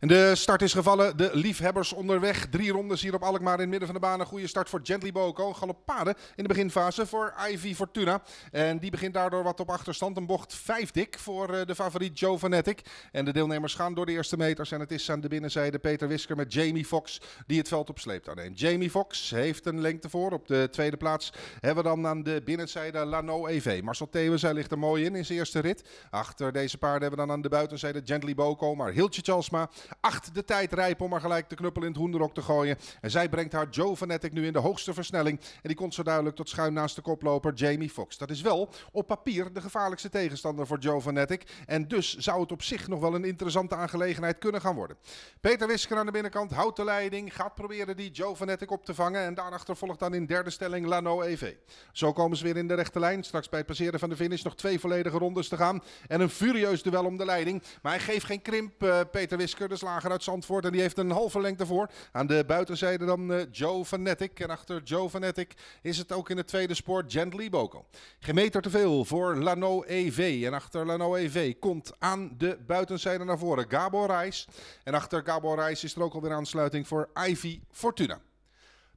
de start is gevallen. De liefhebbers onderweg. Drie rondes hier op Alkmaar in het midden van de baan. Een goede start voor Gently Boko. galopade in de beginfase voor Ivy Fortuna. En die begint daardoor wat op achterstand. Een bocht vijf dik voor eh, de favoriet Joe Fanatic. En de deelnemers gaan door de eerste meters. En het is aan de binnenzijde Peter Wisker met Jamie Fox die het veld op sleept neemt. Jamie Fox heeft een lengte voor. Op de tweede plaats hebben we dan aan de binnenzijde Lano EV. Marcel Theeuwen, zij ligt er mooi in in zijn eerste rit. Achter deze paarden hebben we dan aan de buitenzijde Gently Boko. Maar Hiltje Chalsma Acht de tijd rijp om maar gelijk de knuppel in het hoenderok te gooien. En zij brengt haar Joe Vanetic nu in de hoogste versnelling. En die komt zo duidelijk tot schuin naast de koploper Jamie Fox. Dat is wel op papier de gevaarlijkste tegenstander voor Joe Vanetic. En dus zou het op zich nog wel een interessante aangelegenheid kunnen gaan worden. Peter Wisker aan de binnenkant houdt de leiding. Gaat proberen die Joe Vanetic op te vangen. En daarachter volgt dan in derde stelling Lano EV. Zo komen ze weer in de rechte lijn. Straks bij het passeren van de finish nog twee volledige rondes te gaan. En een furieus duel om de leiding. Maar hij geeft geen krimp, eh, Peter Wisker slager uit Zandvoort. En die heeft een halve lengte voor. Aan de buitenzijde dan eh, Joe Fanatic. En achter Joe Fanatic is het ook in het tweede spoor Gently Boko. Geen meter te veel voor Lano EV. En achter Lano EV komt aan de buitenzijde naar voren Gabor Reis. En achter Gabor Reis is er ook alweer aansluiting voor Ivy Fortuna.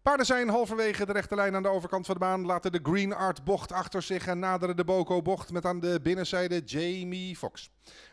Paarden zijn halverwege de rechte lijn aan de overkant van de baan, laten de Green Art bocht achter zich en naderen de Boko bocht met aan de binnenzijde Jamie Fox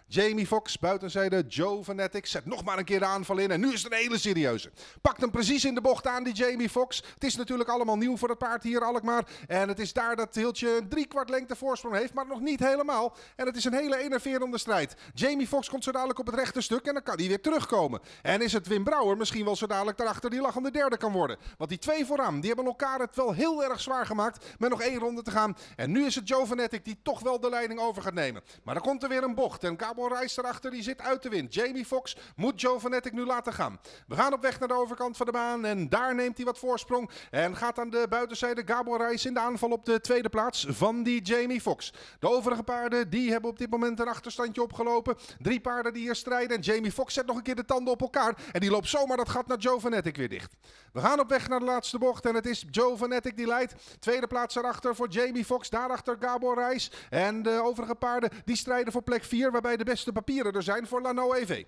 Jamie Foxx, buitenzijde, Joe Fanatic zet nog maar een keer de aanval in. En nu is het een hele serieuze. Pakt hem precies in de bocht aan, die Jamie Foxx. Het is natuurlijk allemaal nieuw voor het paard hier, Alkmaar. En het is daar dat Hiltje een kwart lengte voorsprong heeft, maar nog niet helemaal. En het is een hele enerverende strijd. Jamie Foxx komt zo dadelijk op het rechte stuk en dan kan hij weer terugkomen. En is het Wim Brouwer misschien wel zo dadelijk daarachter die lachende derde kan worden. Want die twee vooraan, die hebben elkaar het wel heel erg zwaar gemaakt met nog één ronde te gaan. En nu is het Joe Fanatic die toch wel de leiding over gaat nemen. Maar dan komt er weer een bocht. En Gabor Reis erachter, die zit uit de wind. Jamie Fox moet Joe Jovanetic nu laten gaan. We gaan op weg naar de overkant van de baan. En daar neemt hij wat voorsprong. En gaat aan de buitenzijde Gabor Reis in de aanval op de tweede plaats van die Jamie Fox. De overige paarden, die hebben op dit moment een achterstandje opgelopen. Drie paarden die hier strijden. En Jamie Fox zet nog een keer de tanden op elkaar. En die loopt zomaar dat gat naar Joe Jovanetic weer dicht. We gaan op weg naar de laatste bocht. En het is Joe Jovanetic die leidt. Tweede plaats erachter voor Jamie Fox. Daarachter Gabor Reis. En de overige paarden, die strijden voor plek 4 waarbij de beste papieren er zijn voor Lano EV.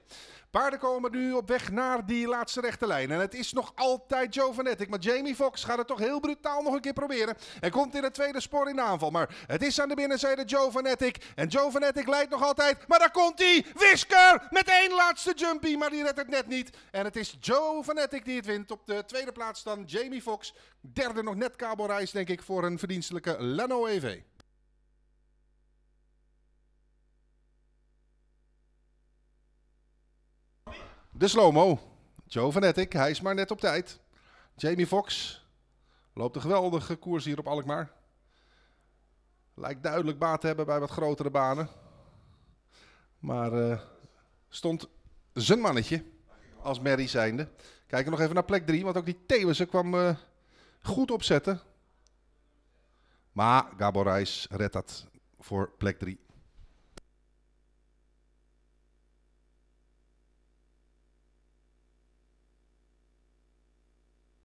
Paarden komen nu op weg naar die laatste rechte lijn. En het is nog altijd Joe Vanetic. Maar Jamie Fox gaat het toch heel brutaal nog een keer proberen. En komt in het tweede spoor in de aanval. Maar het is aan de binnenzijde Joe Fanatic. En Joe Vanetic leidt nog altijd. Maar daar komt hij! Wisker! Met één laatste jumpy. Maar die redt het net niet. En het is Joe Fanatic die het wint. Op de tweede plaats dan Jamie Fox Derde nog net kabelreis denk ik voor een verdienstelijke Lano EV. De slow-mo. Joe Vanetic, hij is maar net op tijd. Jamie Fox loopt een geweldige koers hier op Alkmaar. Lijkt duidelijk baat te hebben bij wat grotere banen. Maar eh, stond zijn mannetje als Merry zijnde. Kijken nog even naar plek 3, want ook die Thewissen kwam uh, goed opzetten. Maar Gabor Reis redt dat voor plek 3.